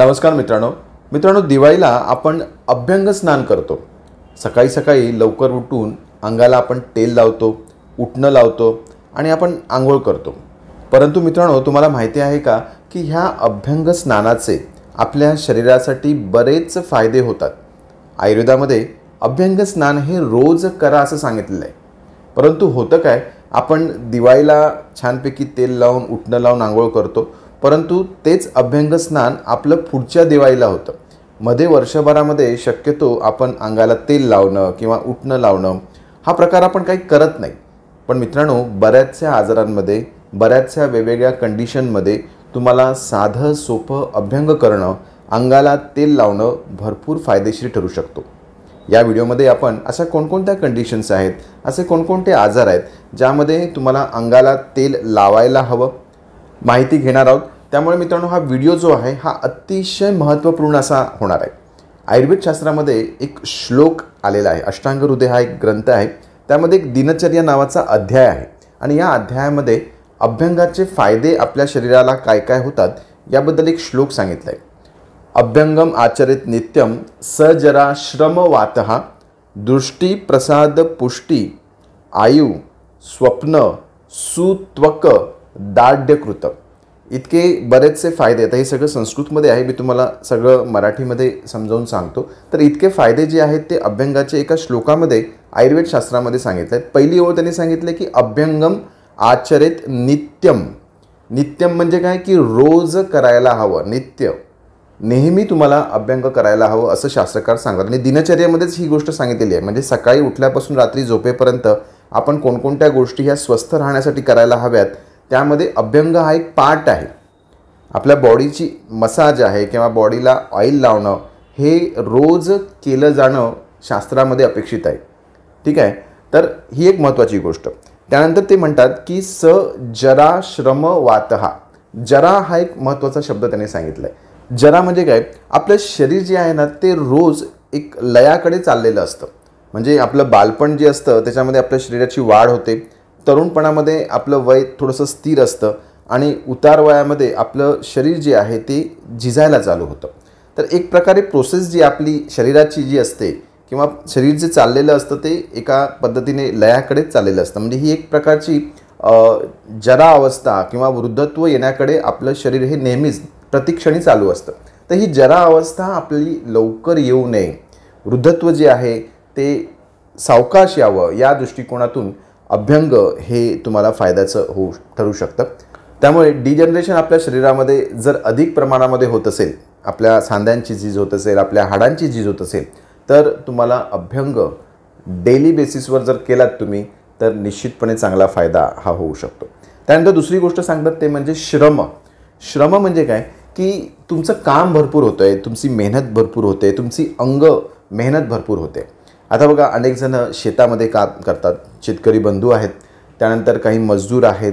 नमस्कार मित्रांनो मित्रांनो दिवाळीला आपण अभ्यंग स्नान करतो सकाळी सकाळी लवकर उठून अंगाला आपण तेल लावतो उठणं लावतो आणि आपण आंघोळ करतो परंतु मित्रांनो तुम्हाला माहिती आहे का की ह्या अभ्यंग स्नानाचे आपल्या शरीरासाठी बरेच फायदे होतात आयुर्वेदामध्ये अभ्यंग स्नान हे रोज करा असं सांगितलेलं आहे परंतु होतं काय आपण दिवाळीला छानपैकी तेल लावून उठणं लावून आंघोळ करतो परंतु तेच अभ्यंग स्नान आपलं पुढच्या दिवाळीला होतं मध्ये वर्षभरामध्ये शक्यतो आपण अंगाला तेल लावणं किंवा उठणं लावणं हा प्रकार आपण काही करत नाही पण मित्रांनो बऱ्याचशा आजारांमध्ये बऱ्याचशा वेगवेगळ्या कंडिशनमध्ये तुम्हाला साधं सोपं अभ्यंग करणं अंगाला तेल लावणं भरपूर फायदेशीर ठरू शकतो या व्हिडिओमध्ये आपण अशा कोणकोणत्या कंडिशन्स आहेत असे कोणकोणते आजार आहेत ज्यामध्ये तुम्हाला अंगाला तेल लावायला हवं माहिती घेणार आहोत त्यामुळे मित्रांनो हा व्हिडिओ जो आहे हा अतिशय महत्त्वपूर्ण असा होणार आहे आयुर्वेदशास्त्रामध्ये एक श्लोक आलेला आहे अष्टांग हृदय हा एक ग्रंथ आहे त्यामध्ये एक दिनचर्या नावाचा अध्याय आहे आणि या अध्यायामध्ये अभ्यंगाचे फायदे आपल्या शरीराला काय काय होतात याबद्दल एक श्लोक सांगितला आहे अभ्यंगम आचरित नित्यम सजरा श्रम वातहा दृष्टी प्रसाद पुष्टी आयु स्वप्न सुत्वक दाढ्यकृत इतके बरेचसे फायदे आहेत हे सगळं संस्कृतमध्ये आहे मी तुम्हाला सगळं मराठीमध्ये समजावून सांगतो तर इतके फायदे जे आहेत ते अभ्यंगाचे एका श्लोकामध्ये आयुर्वेद शास्त्रामध्ये सांगितले आहेत पहिली ओळ त्यांनी सांगितले की अभ्यंगम आचरित नित्यम नित्यम म्हणजे काय की रोज करायला हवं नित्य नेहमी तुम्हाला अभ्यंग करायला हवं असं शास्त्रकार सांगतात आणि दिनचर्यामध्येच ही गोष्ट सांगितलेली आहे म्हणजे सकाळी उठल्यापासून रात्री झोपेपर्यंत आपण कोणकोणत्या गोष्टी ह्या स्वस्थ राहण्यासाठी करायला हव्यात त्यामध्ये अभ्यंग हा एक पार्ट आहे आपल्या बॉडीची मसाज आहे किंवा बॉडीला ऑईल लावणं हे रोज केलं जाणं शास्त्रामध्ये अपेक्षित आहे ठीक आहे तर ही एक महत्त्वाची गोष्ट त्यानंतर ते म्हणतात की स जरा श्रम वातहा जरा हा एक महत्त्वाचा शब्द त्यांनी सांगितला आहे जरा म्हणजे काय आपलं शरीर जे आहे ना ते रोज एक लयाकडे चाललेलं असतं म्हणजे आपलं बालपण जे असतं त्याच्यामध्ये आपल्या शरीराची वाढ होते तरुणपणामध्ये आपलं वय थोडंसं स्थिर असतं आणि उतार वयामध्ये आपलं शरीर जे आहे ते झिजायला चालू होतं तर एक प्रकारे प्रोसेस जी आपली शरीराची जी असते किंवा शरीर जे चाललेलं असतं ते एका पद्धतीने लयाकडेच चाललेलं असतं म्हणजे ही एक प्रकारची जरा अवस्था किंवा वृद्धत्व येण्याकडे आपलं शरीर हे नेहमीच प्रतिक्षणी चालू असतं तर ही जरा अवस्था आपली लवकर येऊ नये वृद्धत्व जे आहे ते सावकाश यावं या दृष्टिकोनातून अभ्यंग हे तुम्हाला फायद्याचं होऊ ठरू शकतं त्यामुळे डिजनरेशन आपल्या शरीरामध्ये जर अधिक प्रमाणामध्ये होत असेल आपल्या सांध्यांची झीज होत असेल आपल्या हाडांची झीज होत असेल तर तुम्हाला अभ्यंग डेली बेसिसवर जर केलात तुम्ही तर निश्चितपणे चांगला फायदा हा होऊ शकतो त्यानंतर दुसरी गोष्ट सांगतात ते म्हणजे श्रम श्रम म्हणजे काय की तुमचं काम भरपूर होतं आहे तुमची मेहनत भरपूर होते तुमची अंग मेहनत भरपूर होते आता बघा अनेकजणं शेतामध्ये काम करतात शेतकरी बंधू आहेत त्यानंतर काही मजदूर आहेत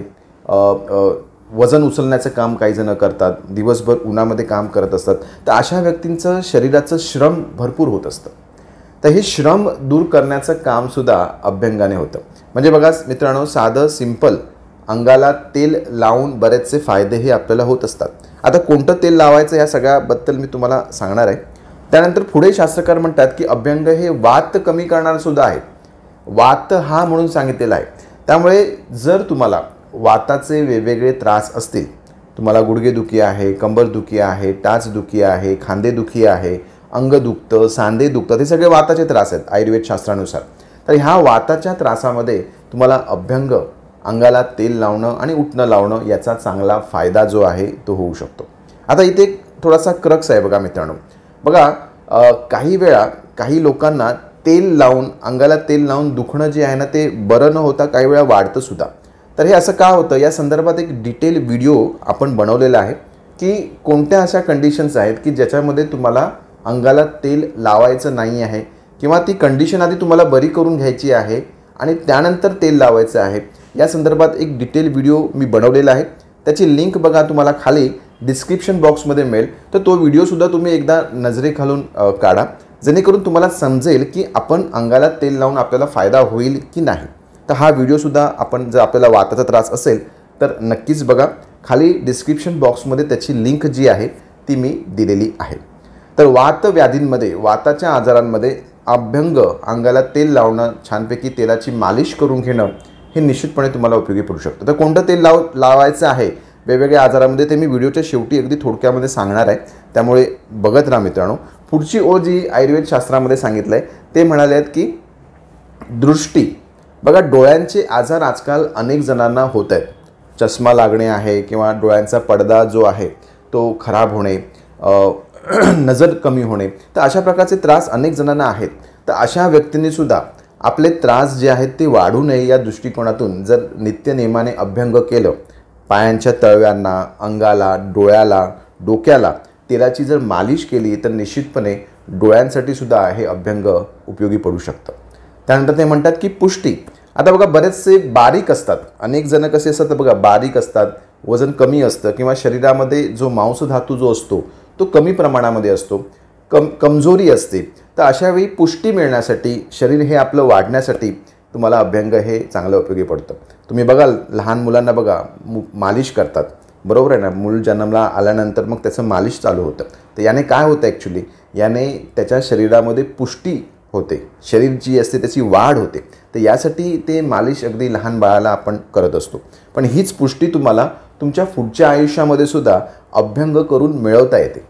वजन उचलण्याचं काम काहीजणं करतात दिवसभर उन्हामध्ये काम करत असतात तर अशा व्यक्तींचं शरीराचं श्रम भरपूर होत असतं तर हे श्रम दूर करण्याचं कामसुद्धा अभ्यंगाने होतं म्हणजे बघा मित्रांनो साधं सिंपल अंगाला तेल लावून बरेचसे फायदेही आपल्याला होत असतात आता कोणतं तेल लावायचं या सगळ्याबद्दल मी तुम्हाला सांगणार आहे त्यानंतर पुढे शास्त्रकार म्हणतात की अभ्यंग हे वात कमी सुद्धा आहे वात हा म्हणून सांगितलेला आहे त्यामुळे जर तुम्हाला वाताचे वेगवेगळे त्रास असतील तुम्हाला गुडघेदुखी आहे कंबरदुखी आहे टाचदुखी आहे खांदेदुखी आहे अंग दुखतं सांदे दुखतं हे सगळे वाताचे त्रास आहेत आयुर्वेद शास्त्रानुसार तर ह्या वाताच्या त्रासामध्ये तुम्हाला अभ्यंग अंगाला तेल लावणं आणि उठणं लावणं याचा चांगला फायदा जो आहे तो होऊ शकतो आता इथे एक थोडासा क्रक्स आहे बघा मित्रांनो बघा काही वेळा काही लोकांना तेल लावून अंगाला तेल लावून दुखणं जे आहे ना ते बरं न होता काही वेळा वाढतंसुद्धा तर हे असं का होतं या संदर्भात एक डिटेल व्हिडिओ आपण बनवलेला आहे की कोणत्या अशा कंडिशन्स आहेत की ज्याच्यामध्ये तुम्हाला अंगाला तेल लावायचं नाही आहे किंवा ती कंडिशन आधी तुम्हाला बरी करून घ्यायची आहे आणि त्यानंतर तेल लावायचं आहे या संदर्भात एक डिटेल व्हिडिओ मी बनवलेला आहे त्याची लिंक बघा तुम्हाला खाली डिस्क्रिप्शन बॉक्समध्ये मिळेल तर तो व्हिडिओसुद्धा तुम्ही एकदा नजरेखालून काढा जेणेकरून तुम्हाला समजेल की आपण अंगाला तेल लावून आपल्याला फायदा होईल की नाही तर हा व्हिडिओसुद्धा आपण जर आपल्याला वाताचा त्रास असेल तर नक्कीच बघा खाली डिस्क्रिप्शन बॉक्समध्ये त्याची लिंक जी आहे ती मी दिलेली आहे तर वात व्याधींमध्ये वाताच्या आजारांमध्ये अभ्यंग अंगाला तेल लावणं छानपैकी तेलाची मालिश करून घेणं हे निश्चितपणे तुम्हाला उपयोगी पडू शकतं तर कोणतं तेल लाव लावायचं आहे वेगवेगळ्या आजारामध्ये ते मी व्हिडिओच्या शेवटी अगदी थोडक्यामध्ये सांगणार आहे त्यामुळे बघत राहा मित्रांनो पुढची ओ जी आयुर्वेद शास्त्रामध्ये सांगितलं आहे ते म्हणाले आहेत की दृष्टी बघा डोळ्यांचे आजार आजकाल अनेक जणांना होत आहेत चष्मा लागणे आहे किंवा डोळ्यांचा पडदा जो आहे तो खराब होणे नजर कमी होणे तर अशा प्रकारचे त्रास अनेक जणांना आहेत तर अशा व्यक्तींनीसुद्धा आपले त्रास जे आहेत ते वाढू नये या दृष्टिकोनातून जर नित्यनियमाने अभ्यंग केलं पायांच्या तळव्यांना अंगाला डोळ्याला डोक्याला तेलाची जर मालिश केली तर निश्चितपणे डोळ्यांसाठी सुद्धा हे अभ्यंग उपयोगी पडू शकतं त्यानंतर ते म्हणतात की पुष्टी आता बघा बरेचसे बारीक असतात अनेक जण कसे असतात बघा बारीक असतात वजन कमी असतं किंवा शरीरामध्ये जो मांस धातू जो असतो तो कमी प्रमाणामध्ये असतो कम कमजोरी असते तर अशावेळी पुष्टी मिळण्यासाठी शरीर हे आपलं वाढण्यासाठी तुम्हाला अभ्यंग हे चांगलं उपयोगी पडतं तुम्ही बघाल लहान मुलांना बघा मालिश करतात बरोबर आहे ना मूल जन्मला आल्यानंतर मग त्याचं मालिश चालू होतं तर याने काय होतं ॲक्च्युली याने त्याच्या शरीरामध्ये पुष्टी होते शरीर जी असते त्याची वाढ होते तर यासाठी ते मालिश अगदी लहान बाळाला आपण करत असतो पण हीच पुष्टी तुम्हाला तुमच्या पुढच्या आयुष्यामध्ये सुद्धा अभ्यंग करून मिळवता येते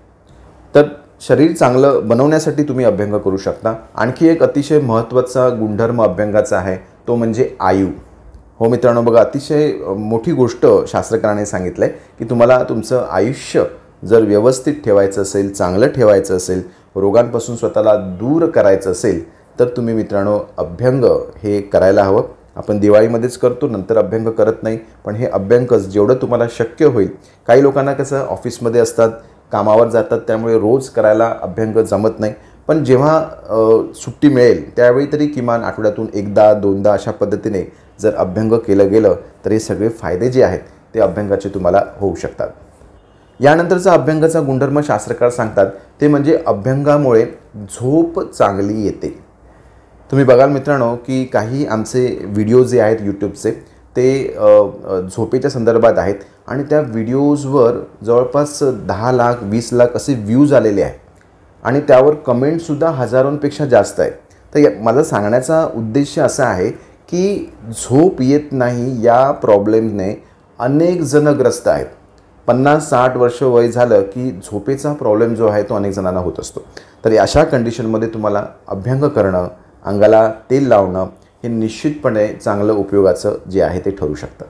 तर शरीर चांगलं बनवण्यासाठी तुम्ही अभ्यंग करू शकता आणखी एक अतिशय महत्त्वाचा गुणधर्म अभ्यंगाचा आहे तो म्हणजे आयु हो मित्रांनो बघा अतिशय मोठी गोष्ट शास्त्रकाराने सांगितलं आहे की तुम्हाला तुमचं आयुष्य जर व्यवस्थित ठेवायचं असेल चांगलं ठेवायचं असेल रोगांपासून स्वतःला दूर करायचं असेल तर तुम्ही मित्रांनो अभ्यंग हे करायला हवं आपण दिवाळीमध्येच करतो नंतर अभ्यंग करत नाही पण हे अभ्यंग जेवढं तुम्हाला शक्य होईल काही लोकांना कसं ऑफिसमध्ये असतात कामावर जातात त्यामुळे रोज करायला अभ्यंग जमत नाही पण जेव्हा सुट्टी मिळेल त्यावेळी तरी किमान आठवड्यातून एकदा दोनदा अशा पद्धतीने जर अभ्यंग केलं गेलं तर हे सगळे फायदे जे आहेत ते अभ्यंगाचे तुम्हाला होऊ शकतात यानंतरचा अभ्यंगाचा गुणधर्म शास्त्रकार सांगतात ते म्हणजे अभ्यंगामुळे झोप चांगली येते तुम्ही बघाल मित्रांनो की काही आमचे व्हिडिओ जे आहेत यूट्यूबचे ते झोपेच्या संदर्भात आहेत आणि त्या व्हिडिओजवर जवळपास दहा लाख वीस लाख असे व्ह्यूज आलेले आहेत आणि त्यावर कमेंटसुद्धा हजारोंपेक्षा जास्त आहे तर या माझा सांगण्याचा उद्देश असा आहे की झोप येत नाही या प्रॉब्लेमने अनेक जणं ग्रस्त आहेत पन्नास साठ वर्ष वय झालं की झोपेचा प्रॉब्लेम जो आहे तो अनेक जणांना होत असतो तर अशा कंडिशनमध्ये तुम्हाला अभ्यंग करणं अंगाला तेल लावणं हे निश्चितपणे चांगलं उपयोगाचं जे आहे ते ठरू शकतं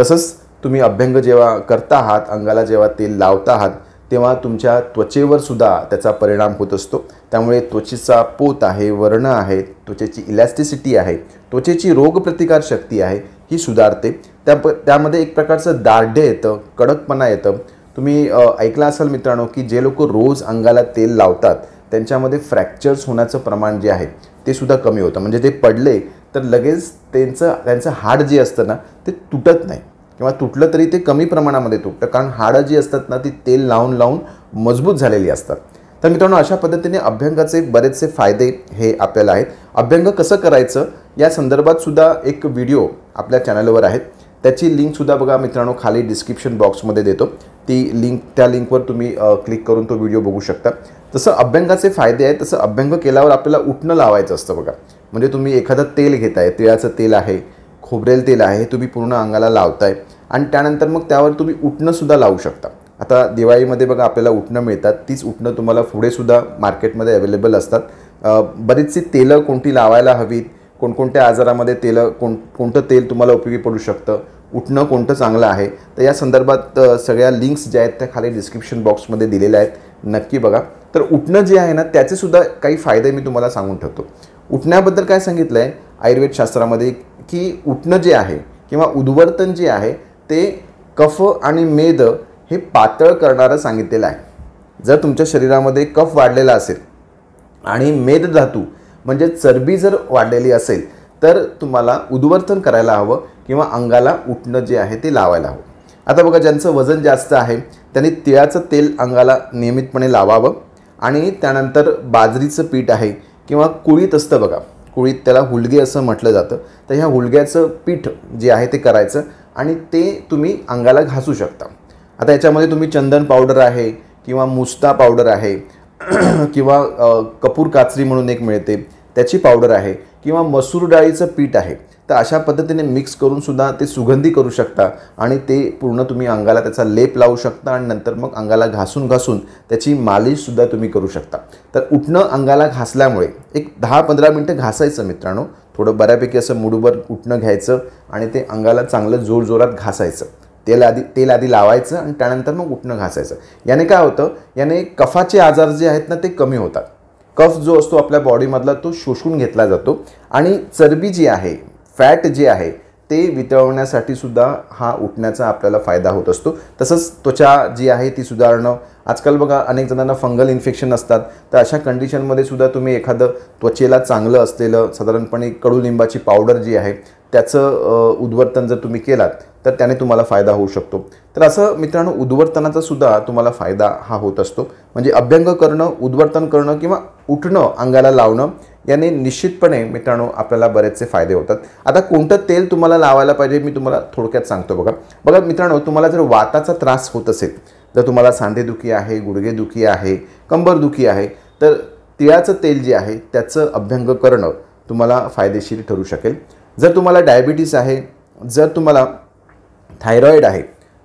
तसंच तुम्ही अभ्यंग जेव्हा करता आहात अंगाला जेव्हा तेल लावता आहात तेव्हा तुमच्या त्वचेवर सुद्धा त्याचा परिणाम होत असतो त्यामुळे त्वचेचा पोत आहे वर्ण आहे त्वचेची इलॅस्टिसिटी आहे त्वचेची रोगप्रतिकारशक्ती आहे ही सुधारते त्या प त्यामध्ये एक प्रकारचं दार्ढ्य येतं कडकपणा येतं तुम्ही ऐकलं असाल मित्रांनो की जे लोक रोज अंगाला तेल लावतात त्यांच्यामध्ये फ्रॅक्चर्स होण्याचं प्रमाण जे आहे ते सुद्धा कमी होतं म्हणजे ते पडले तर लगेच त्यांचं त्यांचं हाड जे असतं ना ते तुटत नाही किंवा तुटलं तरी ते कमी प्रमाणामध्ये तुटतं कारण हाडं जी असतात ना ती तेल लावून लावून मजबूत झालेली असतात तर मित्रांनो अशा पद्धतीने अभ्यंगाचे बरेचसे फायदे हे आपल्याला आहेत अभ्यंग कसं करायचं या संदर्भात सुद्धा एक व्हिडिओ आपल्या चॅनलवर आहेत त्याची लिंकसुद्धा बघा मित्रांनो खाली डिस्क्रिप्शन बॉक्समध्ये देतो ती लिंक त्या लिंकवर तुम्ही क्लिक करून तो व्हिडिओ बघू शकता तसं अभ्यंगाचे फायदे आहेत तसं अभ्यंग केल्यावर आपल्याला उठणं लावायचं असतं बघा म्हणजे तुम्ही एखादं तेल घेत आहे तिळाचं तेल आहे खोबरेल तेल आहे तुम्ही पूर्ण अंगाला लावताय आणि त्यानंतर मग त्यावर तुम्ही उठणंसुद्धा लावू शकता आता दिवाळीमध्ये बघा आपल्याला उठणं मिळतात तीच उठणं तुम्हाला पुढेसुद्धा मार्केटमध्ये अवेलेबल असतात बरीचशी तेलं कोणती लावायला हवीत कोणकोणत्या आजारामध्ये तेलं कोण कोणतं तेल तुम्हाला उपयोगी पडू शकतं उठणं कोणतं चांगलं आहे तर या संदर्भात सगळ्या लिंक्स ज्या आहेत त्या खाली डिस्क्रिप्शन बॉक्समध्ये दिलेल्या आहेत नक्की बघा तर उठणं जे आहे ना त्याचेसुद्धा काही फायदे मी तुम्हाला सांगून ठेवतो उठण्याबद्दल काय सांगितलं आहे आयुर्वेदशास्त्रामध्ये की उठणं जे आहे किंवा उद्वर्तन जे आहे ते कफ आणि मेद हे पातळ करणारं सांगितलेलं आहे जर तुमच्या शरीरामध्ये कफ वाढलेला असेल आणि मेद धातू म्हणजे चरबी जर वाढलेली असेल तर तुम्हाला उद्वर्तन करायला हवं किंवा अंगाला उठणं जे आहे ते लावायला हवं आता बघा ज्यांचं वजन जास्त आहे त्यांनी तिळाचं तेल अंगाला नियमितपणे लावावं आणि त्यानंतर बाजरीचं पीठ आहे किंवा कुळीत असतं बघा कुळीत त्याला हुलगे असं म्हटलं जातं तर ह्या हुलग्याचं पीठ जे आहे ते करायचं आणि ते तुम्ही अंगाला घासू शकता आता याच्यामध्ये तुम्ही चंदन पावडर आहे किंवा मुस्ता पावडर आहे किंवा कपूर काचरी म्हणून एक मिळते त्याची पावडर आहे किंवा मसूर डाळीचं पीठ आहे तर अशा पद्धतीने मिक्स करूनसुद्धा ते सुगंधी करू शकता आणि ते पूर्ण तुम्ही अंगाला त्याचा लेप लावू शकता आणि नंतर मग अंगाला घासून घासून त्याची मालिशसुद्धा तुम्ही करू शकता तर उठणं अंगाला घासल्यामुळे एक दहा पंधरा मिनटं घासायचं मित्रांनो थोडं बऱ्यापैकी असं मुडूभर उठणं घ्यायचं आणि ते अंगाला चांगलं जोरजोरात घासायचं तेल आधी तेल आधी लावायचं आणि त्यानंतर मग उठणं घासायचं याने काय होतं याने कफाचे आजार जे आहेत ना ते कमी होतात कफ जो असतो आपल्या बॉडीमधला तो शोषून घेतला जातो आणि चरबी जी आहे फॅट जे आहे ते वितळवण्यासाठी सुद्धा हा उठण्याचा आपल्याला फायदा होत असतो तसंच त्वचा जी आहे ती सुधारणं आजकाल बघा अनेक जणांना फंगल इन्फेक्शन असतात तर अशा कंडिशनमध्ये सुद्धा तुम्ही एखादं त्वचेला चांगलं असलेलं साधारणपणे कडुलिंबाची पावडर जी आहे त्याचं उद्वर्तन जर तुम्ही केलात तर त्याने तुम्हाला फायदा होऊ शकतो तर असं मित्रांनो उद्वर्तनाचा सुद्धा तुम्हाला फायदा हा होत असतो म्हणजे अभ्यंग करणं उद्वर्तन करणं किंवा उठणं अंगाला लावणं याने निश्चितपणे मित्रांनो आपल्याला बरेचसे फायदे होतात आता कोणतं तेल तुम्हाला लावायला पाहिजे मी तुम्हाला थोडक्यात सांगतो बघा बघा मित्रांनो तुम्हाला जर वाताचा त्रास होत असेल जर तुम्हाला सांधेदुखी आहे गुडघेदुखी आहे कंबरदुखी आहे तर तिळाचं तेल जे आहे त्याचं अभ्यंग करणं तुम्हाला फायदेशीर ठरू शकेल जर तुम्हाला डायबिटीस आहे जर तुम्हाला थायरॉईड आहे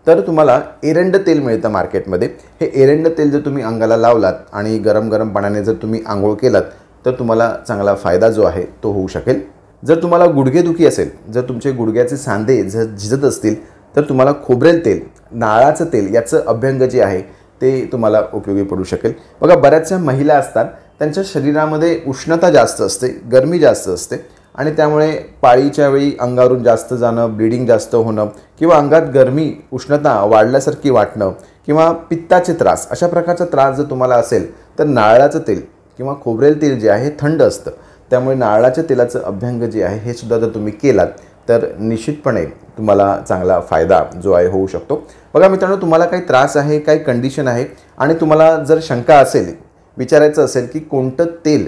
तर तुम्हाला एरंड तेल मिळतं मार्केटमध्ये हे एरंड तेल जर तुम्ही अंगाला लावलात आणि गरम गरम पाण्याने जर तुम्ही आंघोळ केलात तर तुम्हाला चांगला फायदा जो आहे तो होऊ शकेल जर तुम्हाला गुडघेदुखी असेल जर तुमचे गुडघ्याचे सांधे जर झिजत असतील तर तुम्हाला खोबरेल तेल नाळाचं तेल याचं अभ्यंग जे आहे ते तुम्हाला उपयोगी पडू शकेल बघा बऱ्याचशा महिला असतात त्यांच्या शरीरामध्ये उष्णता जास्त असते गरमी जास्त असते आणि त्यामुळे पाळीच्या वेळी अंगावरून जास्त जाणं ब्लिडिंग जास्त होणं किंवा अंगात गरमी उष्णता वाढल्यासारखी वाटणं किंवा पित्ताचे त्रास अशा प्रकारचा त्रास जर तुम्हाला असेल तर नारळाचं तेल किंवा खोबरेल तेल जे आहे थंड असतं त्यामुळे नारळाच्या तेलाचं अभ्यंग जे आहे हे सुद्धा जर तुम्ही केलात तर निश्चितपणे तुम्हाला चांगला फायदा जो आहे होऊ शकतो बघा मित्रांनो तुम्हाला काही त्रास आहे काही कंडिशन आहे आणि तुम्हाला जर शंका असेल विचारायचं असेल की कोणतं तेल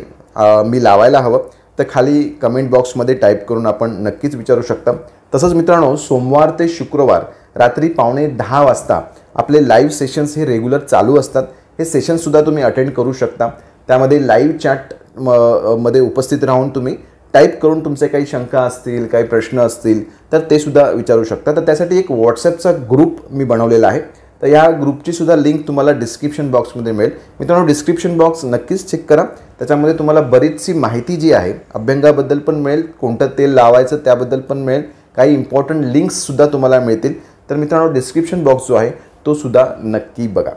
मी लावायला हवं तर खाली कमेंट बॉक्समध्ये टाईप करून आपण नक्कीच विचारू शकता तसंच मित्रांनो सोमवार ते शुक्रवार रात्री पावणे दहा वाजता आपले लाईव्ह सेशन्स हे रेग्युलर चालू असतात हे सेशन्ससुद्धा तुम्ही अटेंड करू शकता त्यामध्ये लाईव्ह चॅट मध्ये उपस्थित राहून तुम्ही टाईप करून तुमचे काही शंका असतील काही प्रश्न असतील तर ते सुद्धा विचारू शकता तर त्यासाठी एक व्हॉट्सअपचा ग्रुप मी बनवलेला आहे तर या ग्रुपची सुद्धा लिंक तुम्हाला डिस्क्रिप्शन बॉक्समध्ये मिळेल मित्रांनो डिस्क्रिप्शन बॉक्स नक्कीच चेक करा त्याच्यामध्ये तुम्हाला बरीचशी माहिती जी आहे अभ्यंगाबद्दल पण मिळेल कोणतं तेल लावायचं त्याबद्दल पण मिळेल काही इम्पॉर्टंट लिंक्ससुद्धा तुम्हाला मिळतील तर मित्रांनो डिस्क्रिप्शन बॉक्स जो आहे तो सुद्धा नक्की बघा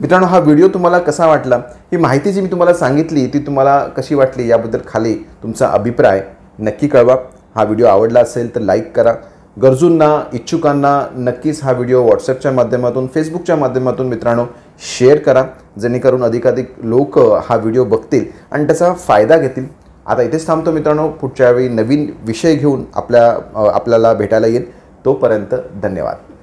मित्रांनो हा व्हिडिओ तुम्हाला कसा वाटला ही माहिती जी मी तुम्हाला सांगितली ती तुम्हाला कशी वाटली याबद्दल खाली तुमचा अभिप्राय नक्की कळवा हा व्हिडिओ आवडला असेल तर लाईक करा गरजूंना इच्छुकांना नक्कीच हा व्हिडिओ व्हॉट्सअपच्या माध्यमातून फेसबुकच्या माध्यमातून मित्रांनो शेअर करा जेणेकरून अधिकाधिक लोक हा व्हिडिओ बघतील आणि त्याचा फायदा घेतील आता इथेच थांबतो मित्रांनो पुढच्या वेळी नवीन विषय घेऊन आपल्या आपल्याला भेटायला येईल तोपर्यंत धन्यवाद